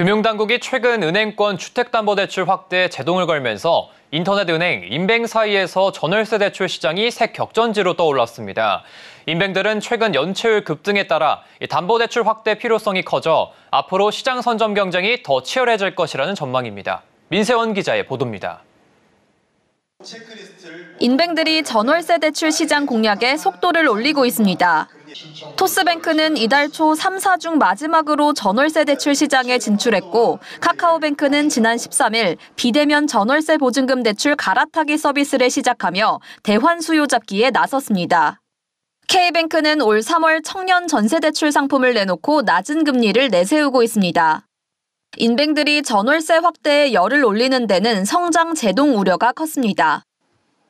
금융당국이 최근 은행권 주택담보대출 확대에 제동을 걸면서 인터넷 은행, 인뱅 사이에서 전월세 대출 시장이 새 격전지로 떠올랐습니다. 인뱅들은 최근 연체율 급등에 따라 담보대출 확대 필요성이 커져 앞으로 시장 선점 경쟁이 더 치열해질 것이라는 전망입니다. 민세원 기자의 보도입니다. 인뱅들이 전월세 대출 시장 공략에 속도를 올리고 있습니다. 토스뱅크는 이달 초 3, 4중 마지막으로 전월세 대출 시장에 진출했고 카카오뱅크는 지난 13일 비대면 전월세 보증금 대출 갈아타기 서비스를 시작하며 대환 수요 잡기에 나섰습니다. K뱅크는 올 3월 청년 전세 대출 상품을 내놓고 낮은 금리를 내세우고 있습니다. 인뱅들이 전월세 확대에 열을 올리는 데는 성장 제동 우려가 컸습니다.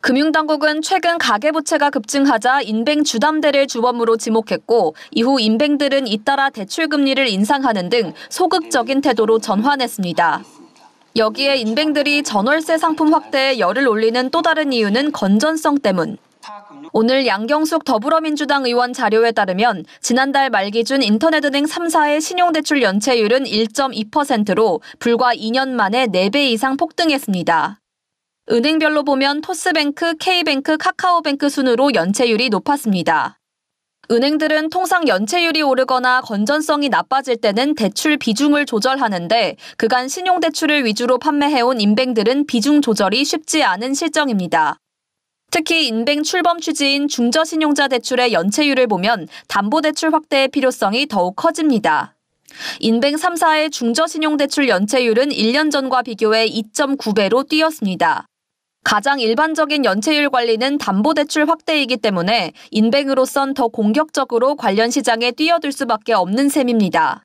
금융당국은 최근 가계부채가 급증하자 인뱅 주담대를 주범으로 지목했고 이후 인뱅들은 잇따라 대출금리를 인상하는 등 소극적인 태도로 전환했습니다. 여기에 인뱅들이 전월세 상품 확대에 열을 올리는 또 다른 이유는 건전성 때문. 오늘 양경숙 더불어민주당 의원 자료에 따르면 지난달 말 기준 인터넷은행 3사의 신용대출 연체율은 1.2%로 불과 2년 만에 4배 이상 폭등했습니다. 은행별로 보면 토스뱅크, K뱅크, 카카오뱅크 순으로 연체율이 높았습니다. 은행들은 통상 연체율이 오르거나 건전성이 나빠질 때는 대출 비중을 조절하는데 그간 신용대출을 위주로 판매해온 인뱅들은 비중 조절이 쉽지 않은 실정입니다. 특히 인뱅 출범 취지인 중저신용자 대출의 연체율을 보면 담보대출 확대의 필요성이 더욱 커집니다. 인뱅 3사의 중저신용대출 연체율은 1년 전과 비교해 2.9배로 뛰었습니다. 가장 일반적인 연체율 관리는 담보대출 확대이기 때문에 인뱅으로선 더 공격적으로 관련 시장에 뛰어들 수밖에 없는 셈입니다.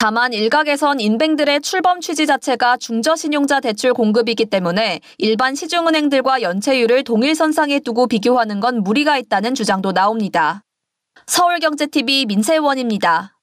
다만 일각에선 인뱅들의 출범 취지 자체가 중저신용자 대출 공급이기 때문에 일반 시중은행들과 연체율을 동일선상에 두고 비교하는 건 무리가 있다는 주장도 나옵니다. 서울경제TV 민세원입니다.